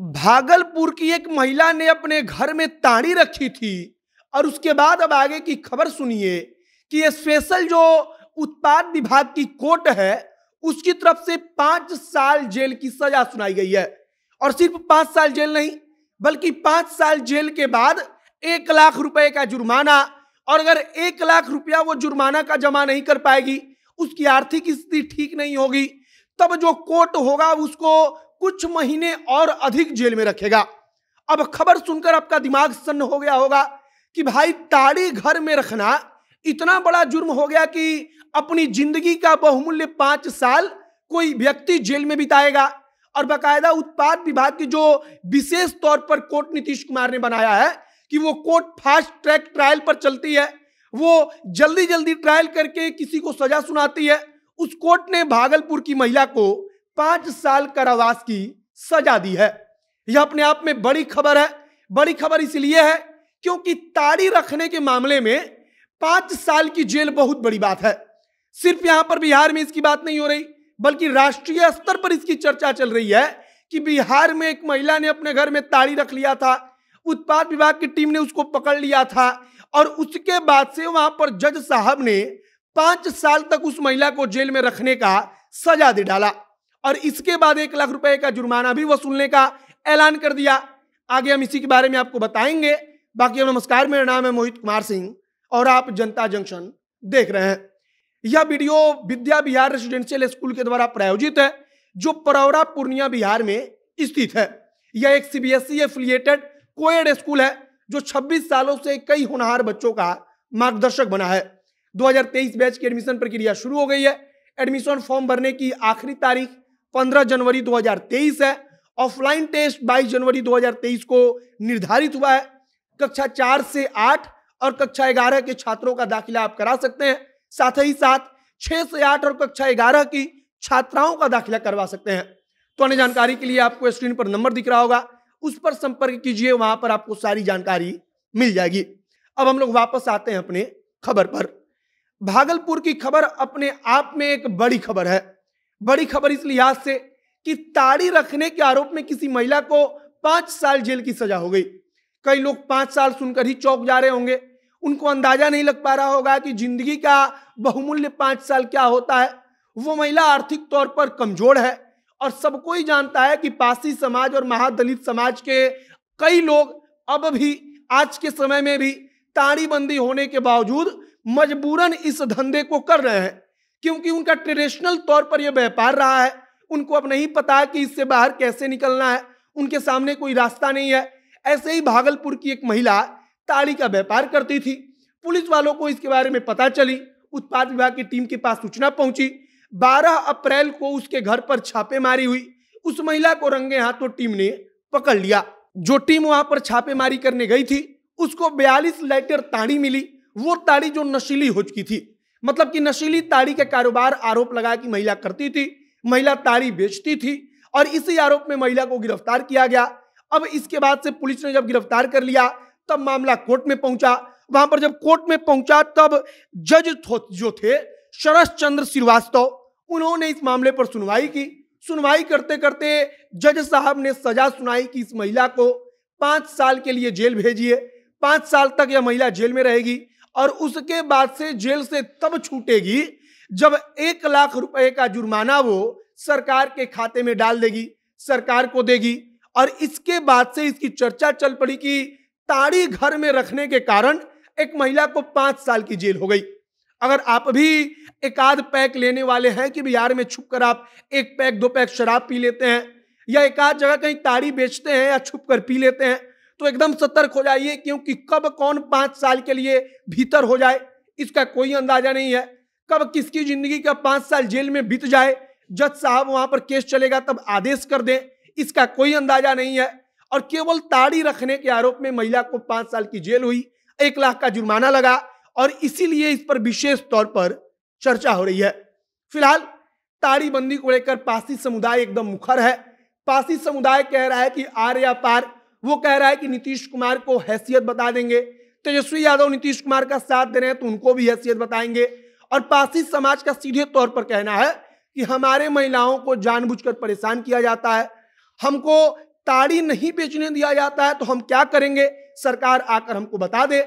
भागलपुर की एक महिला ने अपने घर में ताड़ी रखी थी और उसके बाद अब आगे की खबर सुनिए कि ये स्पेशल जो उत्पाद विभाग की कोर्ट है उसकी तरफ से पांच साल जेल की सजा सुनाई गई है और सिर्फ पांच साल जेल नहीं बल्कि पांच साल जेल के बाद एक लाख रुपए का जुर्माना और अगर एक लाख रुपया वो जुर्माना का जमा नहीं कर पाएगी उसकी आर्थिक स्थिति ठीक नहीं होगी तब जो कोर्ट होगा उसको कुछ महीने और अधिक जेल में रखेगा अब खबर सुनकर आपका दिमाग सन्न हो गया होगा कि भाई ताड़ी घर में रखना इतना बड़ा जुर्म हो गया कि अपनी जिंदगी का बहुमूल्य पांच साल कोई व्यक्ति जेल में बिताएगा और बाकायदा उत्पाद विभाग की जो विशेष तौर पर कोर्ट नीतीश कुमार ने बनाया है कि वो कोर्ट फास्ट ट्रैक ट्रायल पर चलती है वो जल्दी जल्दी ट्रायल करके किसी को सजा सुनाती है उस कोर्ट ने भागलपुर की महिला को पांच साल कारावास की सजा दी है यह अपने आप में बड़ी खबर है बड़ी खबर इसलिए है क्योंकि ताड़ी रखने के मामले में पांच साल की जेल बहुत बड़ी बात है सिर्फ यहां पर बिहार में इसकी बात नहीं हो रही बल्कि राष्ट्रीय स्तर पर इसकी चर्चा चल रही है कि बिहार में एक महिला ने अपने घर में ताड़ी रख लिया था उत्पाद विभाग की टीम ने उसको पकड़ लिया था और उसके बाद से वहां पर जज साहब ने पांच साल तक उस महिला को जेल में रखने का सजा दे डाला और इसके बाद एक लाख रुपए का जुर्माना भी वसूलने का ऐलान कर दिया आगे हम इसी के बारे में आपको बताएंगे बाकी हम नमस्कार मेरा नाम है मोहित कुमार सिंह और आप जनता जंक्शन देख रहे हैं यह video Vidya Bihar residential school के द्वारा प्रायोजित है जो परौरा पूर्णिया बिहार में स्थित है यह एक सी बी कोएड स्कूल है जो 26 सालों से कई होनहार बच्चों का मार्गदर्शक बना है 2023 बैच की एडमिशन प्रक्रिया शुरू हो गई है एडमिशन फॉर्म भरने की आखिरी तारीख 15 जनवरी 2023 है ऑफलाइन टेस्ट 22 जनवरी 2023 को निर्धारित हुआ है कक्षा चार से आठ और कक्षा ग्यारह के छात्रों का दाखिला आप करा सकते हैं साथ ही साथ छह से आठ और कक्षा ग्यारह की छात्राओं का दाखिला करवा सकते हैं तो अन्य जानकारी के लिए आपको स्क्रीन पर नंबर दिख रहा होगा उस पर संपर्क कीजिए वहां पर आपको सारी जानकारी मिल जाएगी अब हम लोग वापस आते हैं अपने खबर पर भागलपुर की खबर अपने आप में एक बड़ी खबर है बड़ी खबर इस लिहाज से कि ताड़ी रखने के आरोप में किसी महिला को पांच साल जेल की सजा हो गई कई लोग पांच साल सुनकर ही चौक जा रहे होंगे उनको अंदाजा नहीं लग पा रहा होगा कि जिंदगी का बहुमूल्य पांच साल क्या होता है वो महिला आर्थिक तौर पर कमजोर है और सबको ही जानता है कि पासी समाज और महादलित समाज के कई लोग अब भी आज के समय में भी ताड़ीबंदी होने के बावजूद मजबूरन इस धंधे को कर रहे हैं क्योंकि उनका ट्रेडिशनल तौर पर यह व्यापार रहा है उनको अब नहीं पता कि इससे बाहर कैसे निकलना है उनके सामने कोई रास्ता नहीं है ऐसे ही भागलपुर की एक महिला ताड़ी का व्यापार करती थी पुलिस वालों को इसके बारे में पता चली उत्पाद विभाग की टीम के पास सूचना पहुंची 12 अप्रैल को उसके घर पर छापेमारी हुई उस महिला को रंगे हाथों टीम ने पकड़ लिया जो टीम वहां पर छापेमारी करने गई थी उसको 42 लाइटर ताड़ी मिली वो ताड़ी जो नशीली हो चुकी थी मतलब कि नशीली ताड़ी के कारोबार आरोप लगा कि महिला करती थी महिला ताड़ी बेचती थी और इसी आरोप में महिला को गिरफ्तार किया गया अब इसके बाद से पुलिस ने जब गिरफ्तार कर लिया तब मामला कोर्ट में पहुंचा वहां पर जब कोर्ट में पहुंचा तब जज जो थे शरद चंद्र श्रीवास्तव उन्होंने इस मामले पर सुनवाई की सुनवाई करते करते जज साहब ने सजा सुनाई कि इस महिला को पांच साल के लिए जेल भेजिए पांच साल तक यह महिला जेल में रहेगी और उसके बाद से जेल से तब छूटेगी जब एक लाख रुपए का जुर्माना वो सरकार के खाते में डाल देगी सरकार को देगी और इसके बाद से इसकी चर्चा चल पड़ी कि ताड़ी घर में रखने के कारण एक महिला को पांच साल की जेल हो गई अगर आप भी एक आध पैक लेने वाले हैं कि बिहार में छुप कर आप एक पैक दो पैक शराब पी लेते हैं या एक आध जगह कहीं ताड़ी बेचते हैं या छुप कर पी लेते हैं तो एकदम सतर्क हो जाइए क्योंकि कब कौन पाँच साल के लिए भीतर हो जाए इसका कोई अंदाजा नहीं है कब किसकी जिंदगी का पाँच साल जेल में बीत जाए जज साहब वहाँ पर केस चलेगा तब आदेश कर दें इसका कोई अंदाजा नहीं है और केवल ताड़ी रखने के आरोप में महिला को पाँच साल की जेल हुई एक लाख का जुर्माना लगा और इसीलिए इस पर विशेष तौर पर चर्चा हो रही है फिलहाल ताड़ीबंदी को लेकर पासी समुदाय एकदम मुखर है पासी समुदाय कह रहा है कि आर या पार वो कह रहा है कि नीतीश कुमार को हैसियत बता देंगे तेजस्वी तो यादव नीतीश कुमार का साथ दे रहे हैं तो उनको भी हैसियत बताएंगे और पासी समाज का सीधे तौर पर कहना है कि हमारे महिलाओं को जानबूझकर परेशान किया जाता है हमको ताड़ी नहीं बेचने दिया जाता है तो हम क्या करेंगे सरकार आकर हमको बता दे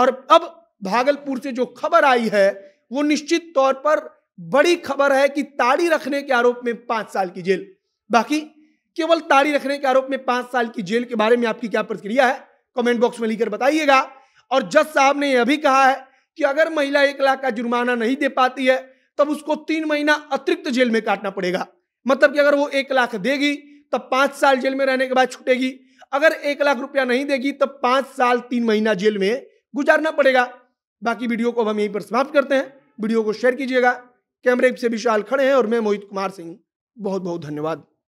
और अब भागलपुर से जो खबर आई है वो निश्चित तौर पर बड़ी खबर है कि ताड़ी रखने के आरोप में पांच साल की जेल बाकी केवल ताड़ी रखने के आरोप में पांच साल की जेल के बारे में आपकी क्या प्रतिक्रिया है कमेंट बॉक्स में लिखकर बताइएगा और जज साहब ने यह भी कहा है कि अगर महिला एक लाख का जुर्माना नहीं दे पाती है तब उसको तीन महीना अतिरिक्त जेल में काटना पड़ेगा मतलब कि अगर वो एक लाख देगी तब पांच साल जेल में रहने के बाद छूटेगी अगर एक लाख रुपया नहीं देगी तब पांच साल तीन महीना जेल में गुजारना पड़ेगा बाकी वीडियो को अब हम यहीं पर समाप्त करते हैं वीडियो को शेयर कीजिएगा कैमरे से विशाल खड़े हैं और मैं मोहित कुमार सिंह बहुत बहुत धन्यवाद